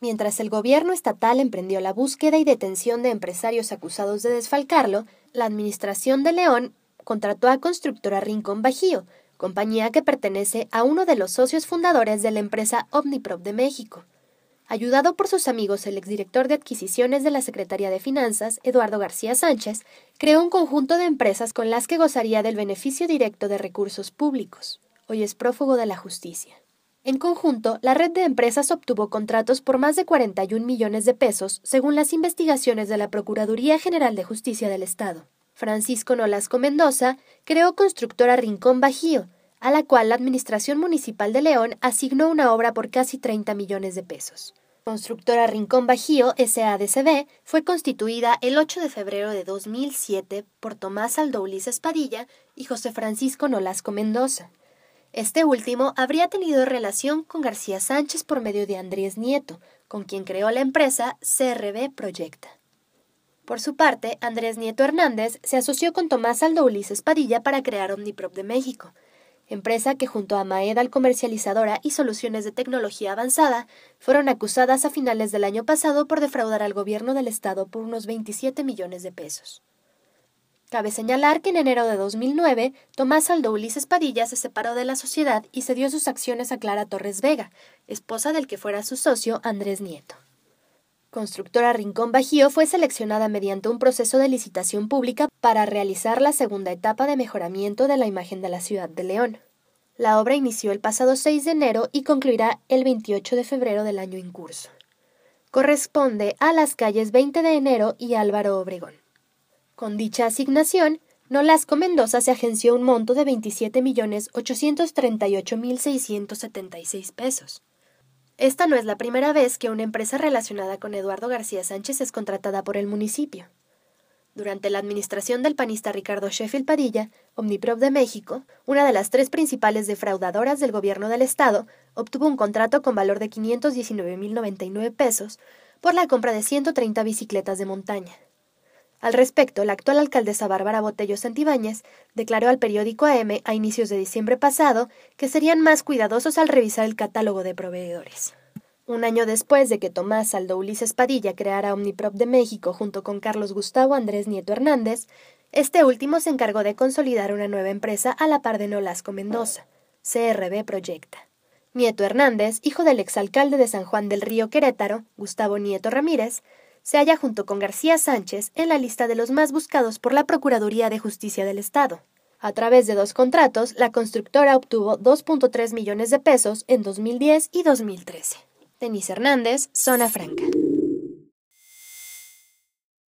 Mientras el gobierno estatal emprendió la búsqueda y detención de empresarios acusados de desfalcarlo, la administración de León contrató a constructora Rincón Bajío, compañía que pertenece a uno de los socios fundadores de la empresa Omniprop de México. Ayudado por sus amigos, el exdirector de adquisiciones de la Secretaría de Finanzas, Eduardo García Sánchez, creó un conjunto de empresas con las que gozaría del beneficio directo de recursos públicos. Hoy es prófugo de la justicia. En conjunto, la red de empresas obtuvo contratos por más de 41 millones de pesos, según las investigaciones de la Procuraduría General de Justicia del Estado. Francisco Nolasco Mendoza creó Constructora Rincón Bajío, a la cual la Administración Municipal de León asignó una obra por casi 30 millones de pesos. Constructora Rincón Bajío SADCB fue constituida el 8 de febrero de 2007 por Tomás Aldoulis Espadilla y José Francisco Nolasco Mendoza. Este último habría tenido relación con García Sánchez por medio de Andrés Nieto, con quien creó la empresa CRB Proyecta. Por su parte, Andrés Nieto Hernández se asoció con Tomás Aldo Ulises Padilla para crear Omniprop de México, empresa que junto a Maedal Comercializadora y Soluciones de Tecnología Avanzada fueron acusadas a finales del año pasado por defraudar al gobierno del estado por unos 27 millones de pesos. Cabe señalar que en enero de 2009, Tomás Aldo Ulises Padilla se separó de la sociedad y cedió sus acciones a Clara Torres Vega, esposa del que fuera su socio Andrés Nieto. Constructora Rincón Bajío fue seleccionada mediante un proceso de licitación pública para realizar la segunda etapa de mejoramiento de la imagen de la ciudad de León. La obra inició el pasado 6 de enero y concluirá el 28 de febrero del año en curso. Corresponde a las calles 20 de enero y Álvaro Obregón. Con dicha asignación, Nolasco Mendoza se agenció un monto de 27.838.676 pesos. Esta no es la primera vez que una empresa relacionada con Eduardo García Sánchez es contratada por el municipio. Durante la administración del panista Ricardo Sheffield Padilla, Omniprop de México, una de las tres principales defraudadoras del gobierno del Estado, obtuvo un contrato con valor de 519.099 pesos por la compra de 130 bicicletas de montaña. Al respecto, la actual alcaldesa Bárbara Botello Santibáñez declaró al periódico AM a inicios de diciembre pasado que serían más cuidadosos al revisar el catálogo de proveedores. Un año después de que Tomás Aldo Ulises Padilla creara Omniprop de México junto con Carlos Gustavo Andrés Nieto Hernández, este último se encargó de consolidar una nueva empresa a la par de Nolasco Mendoza, CRB Proyecta. Nieto Hernández, hijo del exalcalde de San Juan del Río Querétaro, Gustavo Nieto Ramírez, se halla junto con García Sánchez en la lista de los más buscados por la Procuraduría de Justicia del Estado. A través de dos contratos, la constructora obtuvo 2.3 millones de pesos en 2010 y 2013. Denise Hernández, Zona Franca.